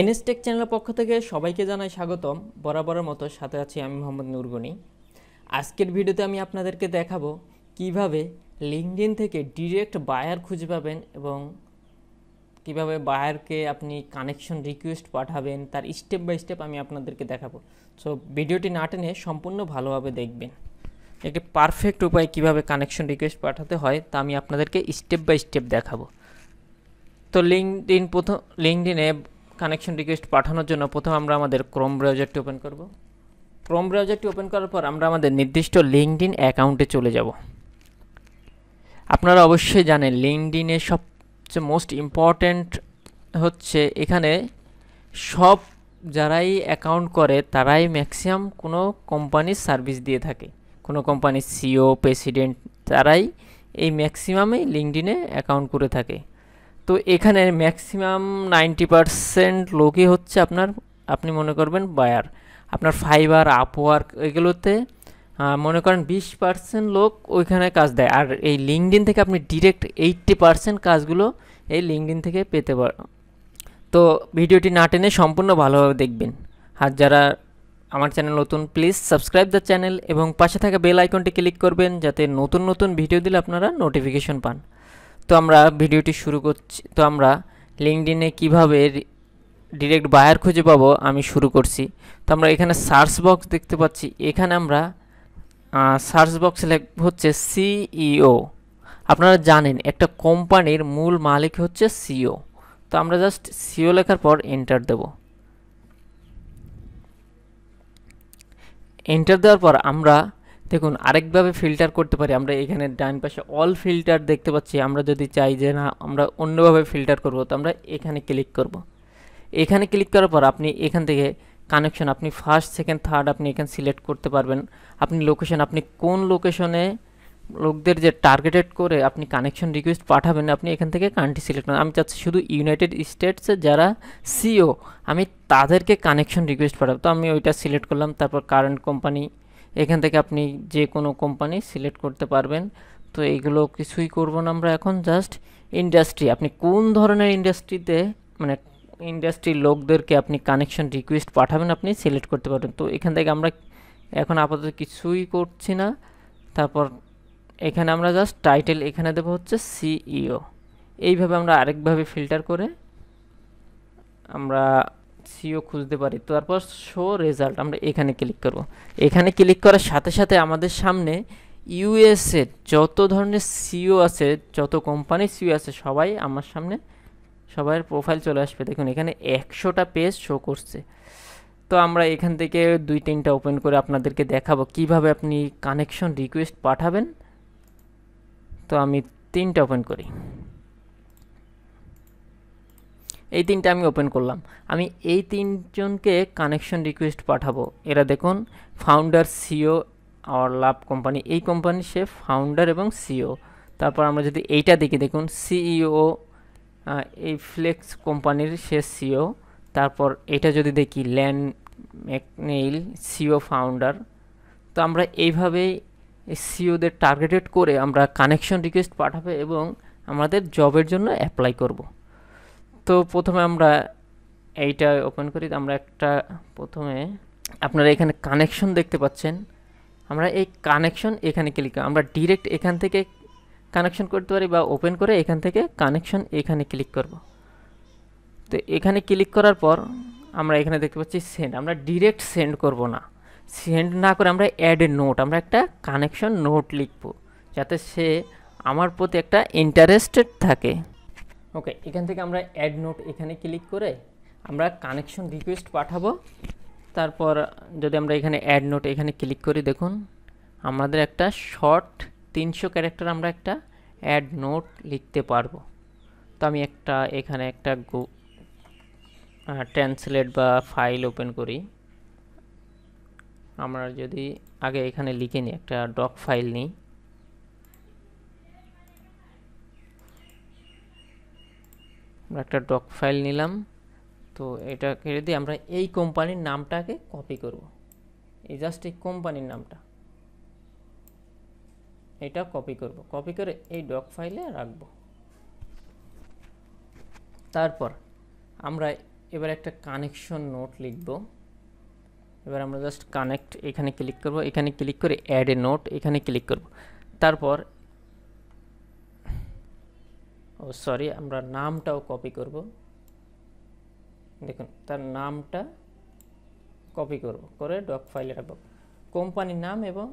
এনএসটেক চ্যানেলের পক্ষ থেকে সবাইকে জানাই স্বাগতম বরাবরের মতো সাথে আছি আমি মোহাম্মদ নুরগুনি আজকের ভিডিওতে আমি আপনাদেরকে দেখাবো কিভাবে লিঙ্কডিন থেকে ডিরেক্ট বায়ার খুঁজে পাবেন এবং কিভাবে বায়ারকে আপনি কানেকশন রিকোয়েস্ট পাঠাবেন তার স্টেপ বাই স্টেপ আমি আপনাদেরকে দেখাবো সো ভিডিওটি না টেনে সম্পূর্ণ ভালোভাবে দেখবেন একটি পারফেক্ট উপায় কিভাবে কানেকশন রিকোয়েস্ট পাঠাতে হয় তা আমি আপনাদেরকে স্টেপ বাই স্টেপ দেখাবো তো লিঙ্কড ইন প্রথম লিঙ্কডিনে কানেকশন রিকোয়েস্ট পাঠানোর জন্য প্রথম আমরা আমাদের ক্রোম ব্রাউজারটি ওপেন করব ক্রোম ব্রাউজারটি ওপেন করার পর আমরা আমাদের নির্দিষ্ট ইন অ্যাকাউন্টে চলে যাব আপনারা অবশ্যই জানেন লিঙ্কড ইনে সবচেয়ে মোস্ট ইম্পর্ট্যান্ট হচ্ছে এখানে সব যারাই অ্যাকাউন্ট করে তারাই ম্যাক্সিমাম কোনো কোম্পানির সার্ভিস দিয়ে থাকে কোনো কোম্পানির সিও প্রেসিডেন্ট তারাই এই ম্যাক্সিমামই ইনে অ্যাকাউন্ট করে থাকে তো এখানে ম্যাক্সিমাম নাইনটি পারসেন্ট লোকই হচ্ছে আপনার আপনি মনে করবেন বায়ার আপনার ফাইবার আপওয়ার্ক এগুলোতে মনে করেন বিশ পার্সেন্ট লোক ওইখানে কাজ দেয় আর এই লিঙ্কডিন থেকে আপনি ডিরেক্ট এইটটি পার্সেন্ট কাজগুলো এই লিঙ্কডিন থেকে পেতে পার তো ভিডিওটি না টেনে সম্পূর্ণ ভালোভাবে দেখবেন আর যারা আমার চ্যানেল নতুন প্লিজ সাবস্ক্রাইব দ্য চ্যানেল এবং পাশে থাকা বেল আইকনটি ক্লিক করবেন যাতে নতুন নতুন ভিডিও দিলে আপনারা নোটিফিকেশন পান তো আমরা ভিডিওটি শুরু করছি তো আমরা লিঙ্কডিনে কিভাবে ডিরেক্ট বায়ার খুঁজে পাবো আমি শুরু করছি তো আমরা এখানে সার্চ বক্স দেখতে পাচ্ছি এখানে আমরা সার্চ বক্স লেখব হচ্ছে সিইও e আপনারা জানেন একটা কোম্পানির মূল মালিক হচ্ছে সিও e তো আমরা জাস্ট সিও e লেখার পর এন্টার দেব এন্টার দেওয়ার পর আমরা দেখুন আরেকভাবে ফিল্টার করতে পারি আমরা এখানে ডান পাশে অল ফিল্টার দেখতে পাচ্ছি আমরা যদি চাই যে না আমরা অন্যভাবে ফিল্টার করব তো আমরা এখানে ক্লিক করব। এখানে ক্লিক করার পর আপনি এখান থেকে কানেকশন আপনি ফার্স্ট সেকেন্ড থার্ড আপনি এখানে সিলেক্ট করতে পারবেন আপনি লোকেশন আপনি কোন লোকেশনে লোকদের যে টার্গেটেড করে আপনি কানেকশন রিকোয়েস্ট পাঠাবেন আপনি এখান থেকে কান্ট্রি সিলেক্ট করেন আমি চাচ্ছি শুধু ইউনাইটেড স্টেটসে যারা সিও e আমি তাদেরকে কানেকশন রিকোয়েস্ট পাঠাবো তো আমি ওইটা সিলেক্ট করলাম তারপর কারেন্ট কোম্পানি এখান থেকে আপনি যে কোনো কোম্পানি সিলেক্ট করতে পারবেন তো এইগুলো কিছুই করব না আমরা এখন জাস্ট ইন্ডাস্ট্রি আপনি কোন ধরনের ইন্ডাস্ট্রিতে মানে ইন্ডাস্ট্রির লোকদেরকে আপনি কানেকশন রিকোয়েস্ট পাঠাবেন আপনি সিলেক্ট করতে পারবেন তো এখান থেকে আমরা এখন আপাতত কিছুই করছি না তারপর এখানে আমরা জাস্ট টাইটেল এখানে দেবো হচ্ছে সিইও e এইভাবে আমরা আরেকভাবে ফিল্টার করে আমরা সিও খুঁজতে পারি তারপর শো রেজাল্ট আমরা এখানে ক্লিক করব এখানে ক্লিক করার সাথে সাথে আমাদের সামনে ইউএসএ যত ধরনের সিও আছে যত কোম্পানি সিও আছে সবাই আমার সামনে সবার প্রোফাইল চলে আসবে দেখুন এখানে একশোটা পেজ শো করছে তো আমরা এখান থেকে দুই তিনটা ওপেন করে আপনাদেরকে দেখাবো কিভাবে আপনি কানেকশন রিকোয়েস্ট পাঠাবেন তো আমি তিনটা ওপেন করি এই তিনটা আমি ওপেন করলাম আমি এই তিনজনকে কানেকশন রিকোয়েস্ট পাঠাবো এরা দেখুন founder CEO our love company এই কোম্পানি সে ফাউন্ডার এবং সিও e তারপর আমরা যদি এইটা দেখি দেখুন সিইও e এই ফ্লেক্স কোম্পানির সে সিও e তারপর এটা যদি দেখি ল্যান্ড ম্যাকনেইল সিও ফাউন্ডার তো আমরা এইভাবেই সিওদের টার্গেটেড করে আমরা কানেকশন রিকোয়েস্ট পাঠাবে এবং আমাদের জবের জন্য অ্যাপ্লাই করবো তো প্রথমে আমরা এইটা ওপেন করি আমরা একটা প্রথমে আপনারা এখানে কানেকশন দেখতে পাচ্ছেন আমরা এই কানেকশন এখানে ক্লিক আমরা ডিরেক্ট এখান থেকে কানেকশন করতে পারি বা ওপেন করে এখান থেকে কানেকশন এখানে ক্লিক করব তো এখানে ক্লিক করার পর আমরা এখানে দেখতে পাচ্ছি সেন্ড আমরা ডিরেক্ট সেন্ড করব না সেন্ড না করে আমরা অ্যাড এ নোট আমরা একটা কানেকশন নোট লিখব যাতে সে আমার প্রতি একটা ইন্টারেস্টেড থাকে ওকে এখান থেকে আমরা অ্যাড নোট এখানে ক্লিক করে আমরা কানেকশন রিকোয়েস্ট পাঠাবো তারপর যদি আমরা এখানে অ্যাড নোট এখানে ক্লিক করি দেখুন আমাদের একটা শর্ট তিনশো ক্যারেক্টার আমরা একটা অ্যাড নোট লিখতে পারবো তো আমি একটা এখানে একটা গো ট্রান্সলেট বা ফাইল ওপেন করি আমরা যদি আগে এখানে লিখে নিই একটা ডক ফাইল নিই আমরা একটা ডক ফাইল নিলাম তো এটাকে যদি আমরা এই কোম্পানির নামটাকে কপি করব এই জাস্ট এই কোম্পানির নামটা এটা কপি করব কপি করে এই ডক ফাইলে রাখব তারপর আমরা এবার একটা কানেকশন নোট লিখব এবার আমরা জাস্ট কানেক্ট এখানে ক্লিক করব এখানে ক্লিক করে অ্যাড এ নোট এখানে ক্লিক করব তারপর ও oh, সরি আমরা নামটাও কপি করব দেখুন তার নামটা কপি করব করে ডক ফাইলে রাখব কোম্পানির নাম এবং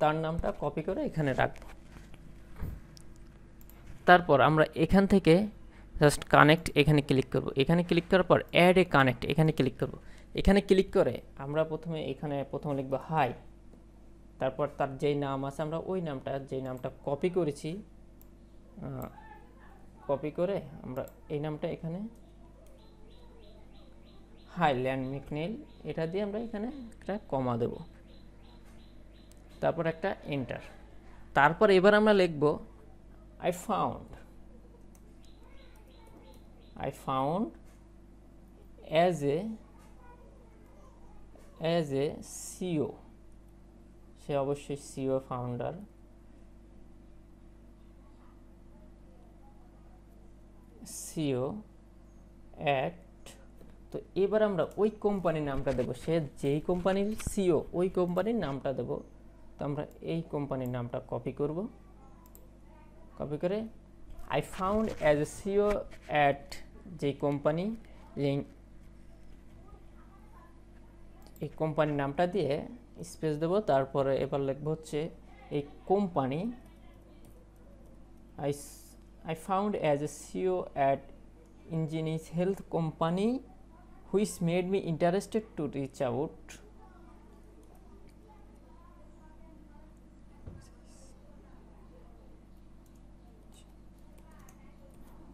তার নামটা কপি করে এখানে রাখব তারপর আমরা এখান থেকে জাস্ট কানেক্ট এখানে ক্লিক করব এখানে ক্লিক করার পর অ্যাড এ কানেক্ট এখানে ক্লিক করব এখানে ক্লিক করে আমরা প্রথমে এখানে প্রথমে লিখব হাই তারপর তার যেই নাম আছে আমরা ওই নামটা যেই নামটা কপি করেছি কপি করে আমরা এই নামটা এখানে হাইল্যান্ড মিকনেল এটা দিয়ে আমরা এখানে একটা কমা দেব তারপর একটা এন্টার তারপর এবার আমরা লিখব I found I found as a as a CEO সে অবশ্যই সিও ফাউন্ডার সিও অ্যাট তো এবার আমরা ওই কোম্পানির নামটা দেবো সে যেই কোম্পানির সিও ওই কোম্পানির নামটা দেবো তো আমরা এই কোম্পানির নামটা কপি করব কপি করে I found as a CEO at যেই কোম্পানি এই কোম্পানির নামটা দিয়ে স্পেস দেবো তারপরে এবার লিখব হচ্ছে এই company I I found as a CEO at Ingenious Health Company which made me interested to reach out.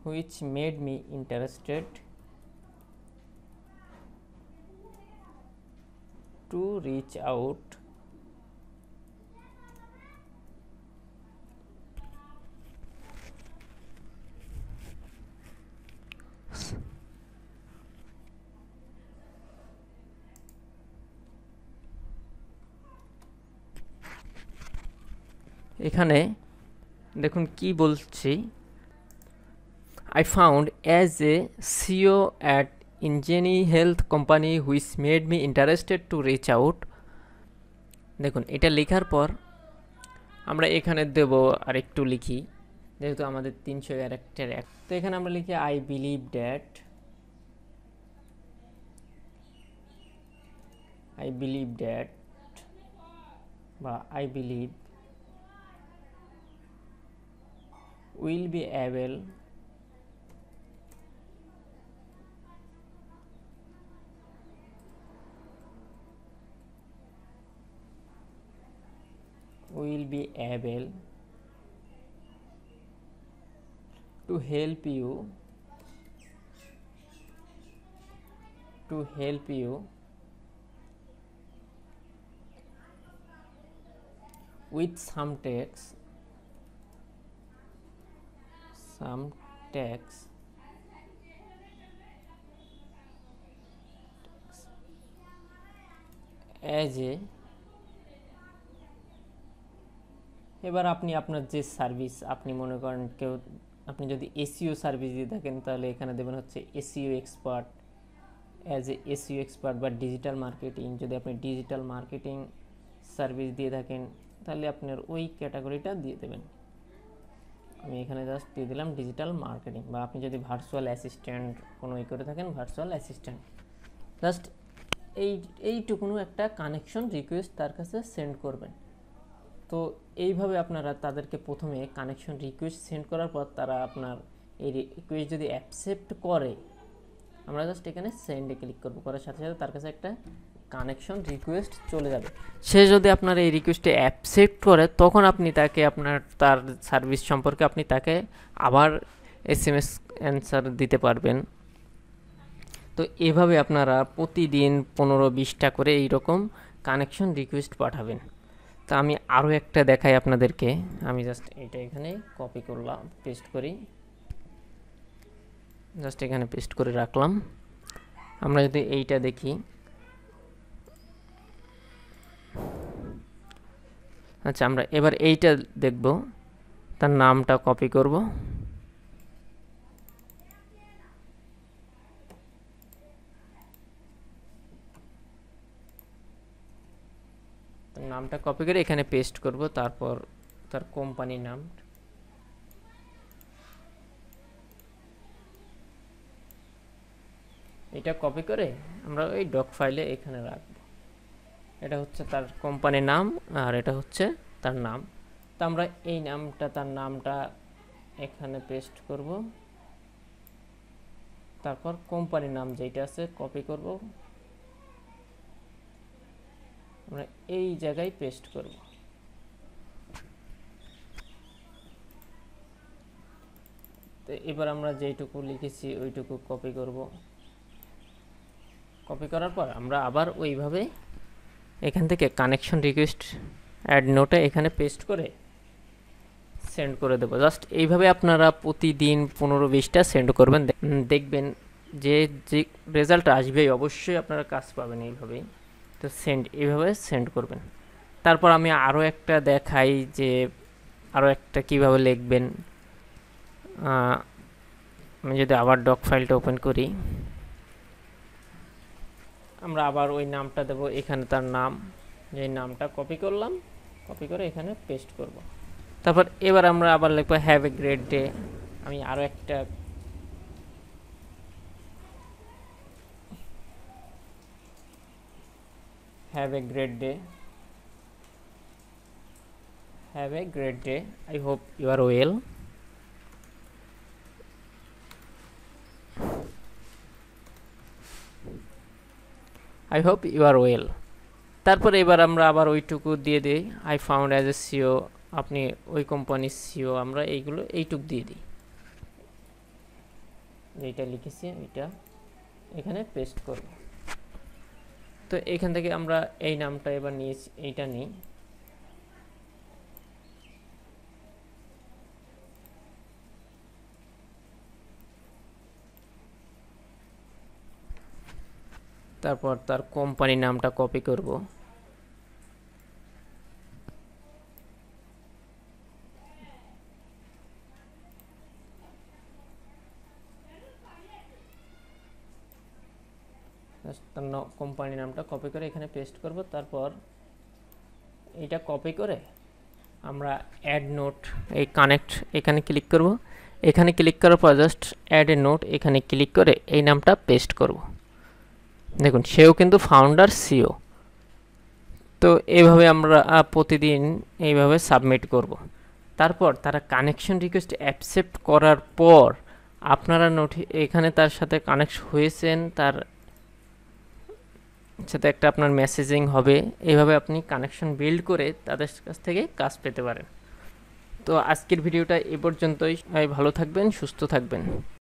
which made me interested to reach out এখানে দেখুন কি বলছি I found as a CEO at Ingeni health company which made me interested to reach out দেখুন এটা লেখার পর আমরা এখানে দেব আর একটু লিখি যেহেতু আমাদের তিনশো ক্যারেক্টার এক তো এখানে আমরা লিখি I believe that I believe that বা I believe will be able will be able to help you to help you with some text some tax as a এবার আপনি আপনার যে সার্ভিস আপনি মনে করেন কেউ আপনি যদি এসিও সার্ভিস e দিয়ে থাকেন তাহলে এখানে দেবেন হচ্ছে SEO expert as a SEO expert বা ডিজিটাল মার্কেটিং যদি আপনি ডিজিটাল মার্কেটিং সার্ভিস দিয়ে থাকেন তাহলে আপনার ওই ক্যাটাগরিটা দিয়ে দেবেন আমি এখানে জাস্ট দিয়ে দিলাম ডিজিটাল মার্কেটিং বা আপনি যদি ভার্চুয়াল অ্যাসিস্ট্যান্ট কোনো ই করে থাকেন ভার্চুয়াল অ্যাসিস্ট্যান্ট জাস্ট এই এইটুকুনো একটা কানেকশন রিকোয়েস্ট তার কাছে সেন্ড করবেন তো এইভাবে আপনারা তাদেরকে প্রথমে কানেকশন রিকোয়েস্ট সেন্ড করার পর তারা আপনার এই রিকোয়েস্ট যদি অ্যাকসেপ্ট করে আমরা জাস্ট এখানে সেন্ডে ক্লিক করবো করার সাথে সাথে তার কাছে একটা কানেকশন রিকোয়েস্ট চলে যাবে সে যদি আপনার এই রিকোয়েস্টে অ্যাকসেপ্ট করে তখন আপনি তাকে আপনার তার সার্ভিস সম্পর্কে আপনি তাকে আবার এস এম এস অ্যান্সার দিতে পারবেন তো এভাবে আপনারা প্রতিদিন পনেরো বিশটা করে এইরকম কানেকশন রিকোয়েস্ট পাঠাবেন তো আমি আরও একটা দেখাই আপনাদেরকে আমি জাস্ট এটা এখানে কপি করলাম পেস্ট করি জাস্ট এখানে পেস্ট করে রাখলাম আমরা যদি এইটা দেখি আচ্ছা আমরা এবার এইটা দেখব তার নামটা কপি করব নামটা কপি করে এখানে পেস্ট করব তারপর তার কোম্পানির নাম এটা কপি করে আমরা ওই ডক ফাইলে এখানে রাখব এটা হচ্ছে তার কোম্পানির নাম আর এটা হচ্ছে তার নাম তো আমরা এই নামটা তার নামটা এখানে পেস্ট করব তারপর কোম্পানির নাম যেটা আছে কপি করব আমরা এই জায়গায় পেস্ট করব তো এবার আমরা যেইটুকু লিখেছি ওইটুকু কপি করব কপি করার পর আমরা আবার ওইভাবে এখান থেকে কানেকশন রিকোয়েস্ট অ্যাড নোটে এখানে পেস্ট করে সেন্ড করে দেবো জাস্ট এইভাবে আপনারা প্রতিদিন পনেরো বিশটা সেন্ড করবেন দেখবেন যে যে রেজাল্ট আসবে অবশ্যই আপনারা কাজ পাবেন এইভাবেই তো সেন্ড এইভাবে সেন্ড করবেন তারপর আমি আরও একটা দেখাই যে আরও একটা কিভাবে লিখবেন আমি যদি আবার ডক ফাইলটা ওপেন করি আমরা আবার ওই নামটা দেব এখানে তার নাম যে নামটা কপি করলাম কপি করে এখানে পেস্ট করব। তারপর এবার আমরা আবার লিখবো হ্যাভ এ গ্রেট ডে আমি আরও একটা have a great day have a great day I hope you are well I hope you are well তারপর এবার আমরা আবার ওইটুকু দিয়ে দিই I found as a CEO আপনি ওই কোম্পানির সিও e আমরা এইগুলো এইটুক দিয়ে দিই যেটা লিখেছি এটা এখানে পেস্ট করব তো এখান থেকে আমরা এই নামটা এবার নিয়েছি এইটা নিই তারপর তার কোম্পানি নামটা কপি করব তার কোম্পানি নামটা কপি করে এখানে পেস্ট করব তারপর এটা কপি করে আমরা অ্যাড নোট এই কানেক্ট এখানে ক্লিক করব এখানে ক্লিক করার পর জাস্ট অ্যাড এ নোট এখানে ক্লিক করে এই নামটা পেস্ট করব দেখুন সেও কিন্তু ফাউন্ডার সিও e তো এইভাবে আমরা প্রতিদিন এইভাবে সাবমিট করব। তারপর তারা কানেকশন রিকোয়েস্ট অ্যাকসেপ্ট করার পর আপনারা নোটি এখানে তার সাথে কানেক্ট হয়েছেন তার সাথে একটা আপনার মেসেজিং হবে এইভাবে আপনি কানেকশন বিল্ড করে তাদের কাছ থেকে কাজ পেতে পারেন তো আজকের ভিডিওটা এ পর্যন্তই ভালো থাকবেন সুস্থ থাকবেন